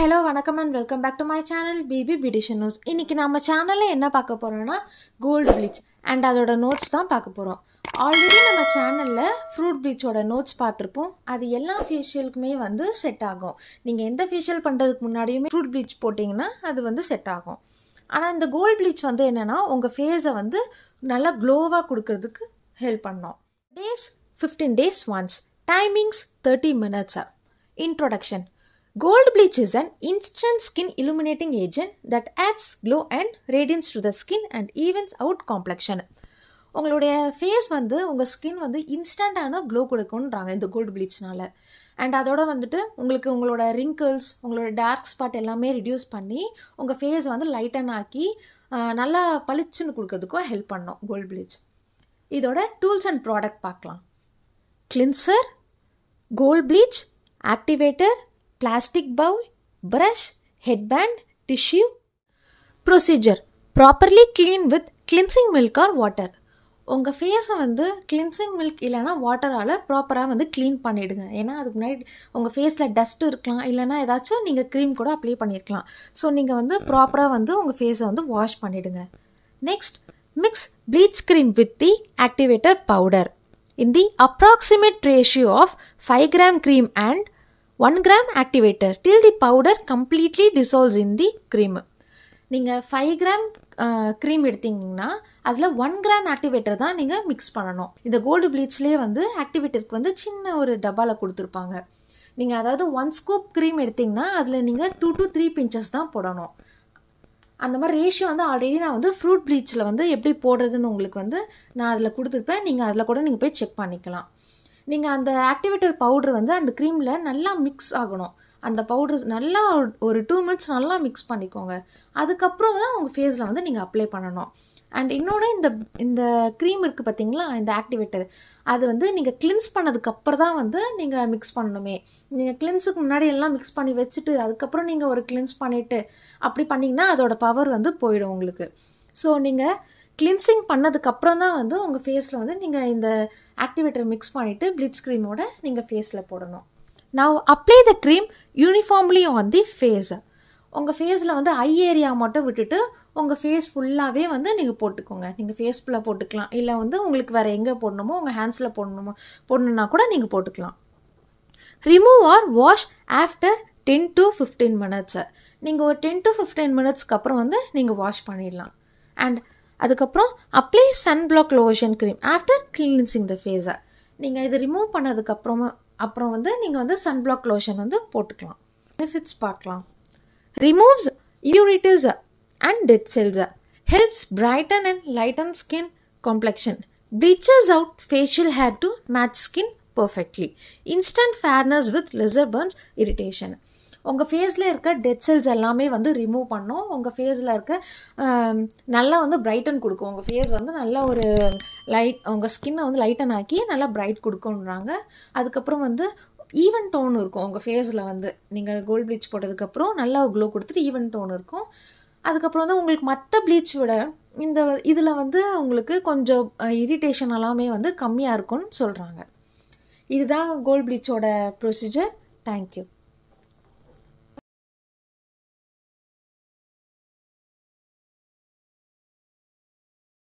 Hello வணக்கம் and welcome back to my channel BB beautician news இன்றைக்கி நம்ம சேனலில் என்ன பார்க்க போகிறோன்னா கோல்டு ப்ளீச் அண்ட் அதோட நோட்ஸ் தான் பார்க்க போகிறோம் ஆல்ரெடி நம்ம சேனலில் ஃப்ரூட் ப்ளீச்சோட நோட்ஸ் பார்த்துருப்போம் அது எல்லா ஃபேஷியலுக்குமே வந்து செட் ஆகும் நீங்கள் எந்த ஃபேஷியல் பண்ணுறதுக்கு முன்னாடியுமே ஃப்ரூட் ப்ளீச் போட்டிங்கன்னா அது வந்து செட் ஆகும் ஆனால் இந்த கோல்டு ப்ளீச் வந்து என்னென்னா உங்கள் ஃபேஸை வந்து நல்லா க்ளோவாக கொடுக்கறதுக்கு ஹெல்ப் பண்ணோம் days fifteen days once timings thirty மினிட்ஸாக introduction Gold bleach is an instant skin illuminating agent that adds glow and radiance to the skin and evens out complexion. உங்களுடைய ஃபேஸ் வந்து உங்கள் ஸ்கின் வந்து இன்ஸ்டண்ட்டான க்ளோ கொடுக்குன்றாங்க இந்த gold ப்ளீச்னால் and அதோட வந்துட்டு உங்களுக்கு உங்களோட ரிங்கிள்ஸ் உங்களோட டார்க் ஸ்பாட் எல்லாமே ரிடியூஸ் பண்ணி உங்கள் ஃபேஸ் வந்து லைட்டன் ஆக்கி நல்லா பளிச்சுன்னு கொடுக்குறதுக்கும் ஹெல்ப் பண்ணோம் கோல்டு ப்ளீச் இதோட டூல்ஸ் அண்ட் ப்ராடக்ட் பார்க்கலாம் cleanser gold bleach activator plastic bowl, brush, headband, tissue. Procedure properly clean with cleansing milk or water உங்கள் ஃபேஸை வந்து கிளின்சிங் மில்க் இல்லைனா வாட்டரால் ப்ராப்பராக வந்து க்ளீன் பண்ணிவிடுங்க ஏன்னா அதுக்கு முன்னாடி உங்கள் ஃபேஸில் டஸ்ட்டு இருக்கலாம் இல்லைனா ஏதாச்சும் நீங்கள் க்ரீம் கூட அப்ளை பண்ணியிருக்கலாம் ஸோ நீங்கள் வந்து ப்ராப்பராக வந்து உங்கள் ஃபேஸை வந்து வாஷ் பண்ணிவிடுங்க next mix bleach cream with the activator powder in the approximate ratio of five gram cream and one gram activator till the powder completely dissolves in the cream நீங்கள் ஃபைவ் கிராம் க்ரீம் எடுத்திங்கன்னா அதில் one gram activator தான் நீங்கள் mix பண்ணணும் இந்த gold ப்ளீச்லேயே வந்து ஆக்டிவேட்டருக்கு வந்து சின்ன ஒரு டப்பாவில் கொடுத்துருப்பாங்க நீங்கள் அதாவது ஒன் ஸ்கூப் க்ரீம் எடுத்திங்கன்னா அதில் நீங்கள் டூ டு த்ரீ பிஞ்சஸ் தான் போடணும் அந்த மாதிரி ரேஷியோ வந்து ஆல்ரெடி நான் வந்து ஃப்ரூட் ப்ளீச்சில் வந்து எப்படி போடுறதுன்னு உங்களுக்கு வந்து நான் அதில் கொடுத்துருப்பேன் நீங்கள் அதில் கூட நீங்கள் போய் செக் பண்ணிக்கலாம் நீங்கள் அந்த ஆக்டிவேட்டர் பவுடர் வந்து அந்த க்ரீமில் நல்லா மிக்ஸ் ஆகணும் அந்த பவுடர் நல்லா ஒரு டூ மினிட்ஸ் நல்லா மிக்ஸ் பண்ணிக்கோங்க அதுக்கப்புறம் தான் உங்கள் ஃபேஸில் வந்து நீங்கள் அப்ளை பண்ணணும் அண்ட் இன்னொன்று இந்த இந்த க்ரீம் இருக்குது பார்த்தீங்களா இந்த ஆக்டிவேட்டர் அது வந்து நீங்கள் கிளின்ஸ் பண்ணதுக்கப்புறம் தான் வந்து நீங்கள் மிக்ஸ் பண்ணணுமே நீங்கள் கிளின்ஸுக்கு முன்னாடி எல்லாம் மிக்ஸ் பண்ணி வச்சுட்டு அதுக்கப்புறம் நீங்கள் ஒரு கிளின்ஸ் பண்ணிவிட்டு அப்படி பண்ணிங்கன்னா அதோடய பவர் வந்து போயிடும் உங்களுக்கு ஸோ நீங்கள் கிளின்சிங் பண்ணதுக்கப்புறம் தான் வந்து உங்கள் ஃபேஸில் வந்து நீங்கள் இந்த ஆக்டிவேட்டர் மிக்ஸ் பண்ணிவிட்டு ப்ளீச் க்ரீமோட நீங்கள் ஃபேஸில் போடணும் நான் apply the cream uniformly on the face உங்கள் ஃபேஸில் வந்து ஐ ஏரியா மட்டும் விட்டுட்டு உங்கள் ஃபேஸ் ஃபுல்லாகவே வந்து நீங்கள் போட்டுக்கோங்க நீங்கள் ஃபேஸ் ஃபுல்லாக போட்டுக்கலாம் இல்லை வந்து உங்களுக்கு வேறு எங்கே போடணுமோ உங்கள் ஹேண்ட்ஸில் போடணுமோ போடணுன்னா கூட நீங்கள் போட்டுக்கலாம் remove or wash after ten to fifteen மினிட்ஸை நீங்கள் ஒரு டென் டு ஃபிஃப்டீன் மினிட்ஸ்க்கு அப்புறம் வந்து நீங்கள் வாஷ் பண்ணிடலாம் அண்ட் அதுக்கப்புறம் apply sun block lotion cream after cleansing the ஃபேஸை நீங்கள் இது ரிமூவ் பண்ணதுக்கப்புறமா அப்புறம் வந்து நீங்கள் வந்து சன் பிளாக் லோஷன் வந்து போட்டுக்கலாம் பெனிஃபிட்ஸ் பார்க்கலாம் removes impurities and dead cells helps brighten and lighten skin complexion bleaches out facial hair to match skin perfectly instant fairness with lesser burns irritation உங்கள் ஃபேஸில் இருக்க டெட் செல்ஸ் எல்லாமே வந்து remove பண்ணும் உங்கள் ஃபேஸில் இருக்க நல்லா வந்து பிரைட்டன் கொடுக்கும் உங்கள் ஃபேஸ் வந்து நல்லா ஒரு லைட் உங்கள் ஸ்கின்னை வந்து லைட்டன் ஆக்கி நல்லா பிரைட் கொடுக்குன்றாங்க அதுக்கப்புறம் வந்து ஈவன் டோன் இருக்கும் உங்கள் ஃபேஸில் வந்து நீங்கள் கோல்ட் ப்ளீச் போட்டதுக்கப்புறம் நல்லா க்ளோ கொடுத்துட்டு ஈவன் டோன் இருக்கும் அதுக்கப்புறம் வந்து உங்களுக்கு மற்ற ப்ளீச் விட இந்த இதில் வந்து உங்களுக்கு கொஞ்சம் இரிட்டேஷன் எல்லாமே வந்து கம்மியாக இருக்கும்னு சொல்கிறாங்க இதுதான் கோல்ட் ப்ளீச்சோட ப்ரொசீஜர் தேங்க்யூ